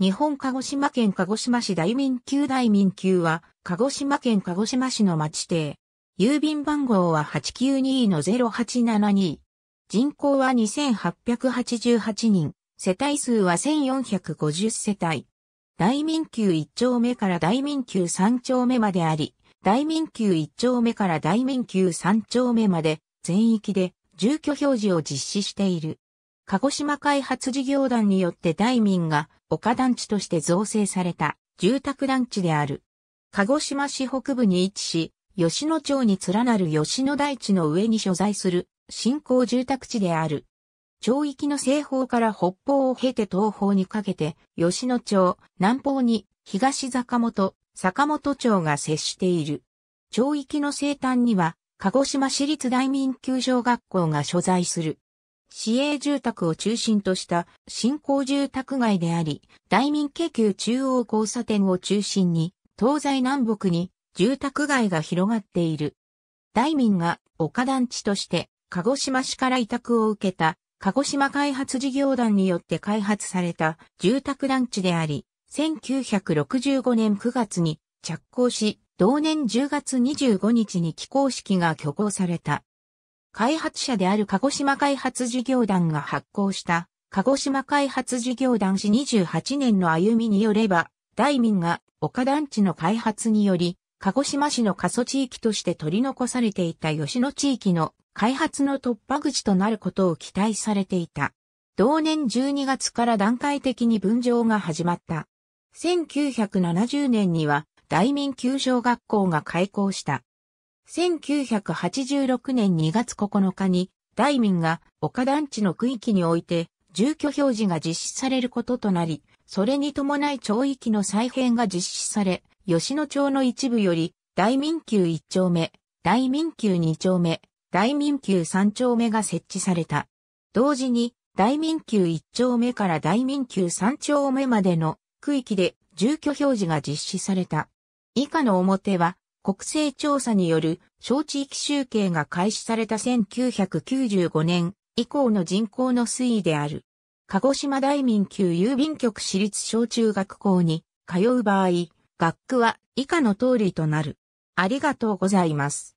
日本鹿児島県鹿児島市大民級大民級は、鹿児島県鹿児島市の町邸。郵便番号は892-0872。人口は2888人。世帯数は1450世帯。大民級1丁目から大民級3丁目まであり、大民級1丁目から大民級3丁目まで、全域で住居表示を実施している。鹿児島開発事業団によって大民が丘団地として造成された住宅団地である。鹿児島市北部に位置し、吉野町に連なる吉野大地の上に所在する新興住宅地である。町域の西方から北方を経て東方にかけて、吉野町、南方に東坂本、坂本町が接している。町域の西端には、鹿児島市立大民球場学校が所在する。市営住宅を中心とした新興住宅街であり、大民家急中央交差点を中心に、東西南北に住宅街が広がっている。大民が岡団地として鹿児島市から委託を受けた鹿児島開発事業団によって開発された住宅団地であり、1965年9月に着工し、同年10月25日に起工式が挙行された。開発者である鹿児島開発事業団が発行した鹿児島開発事業団史28年の歩みによれば、大民が岡団地の開発により、鹿児島市の過疎地域として取り残されていた吉野地域の開発の突破口となることを期待されていた。同年12月から段階的に分譲が始まった。1970年には大民旧小学校が開校した。1986年2月9日に、大民が岡団地の区域において、住居表示が実施されることとなり、それに伴い町域の再編が実施され、吉野町の一部より、大民級1丁目、大民級2丁目、大民級3丁目が設置された。同時に、大民級1丁目から大民級3丁目までの区域で住居表示が実施された。以下の表は国勢調査による小地域集計が開始された1995年以降の人口の推移である。鹿児島大民級郵便局私立小中学校に通う場合、学区は以下の通りとなる。ありがとうございます。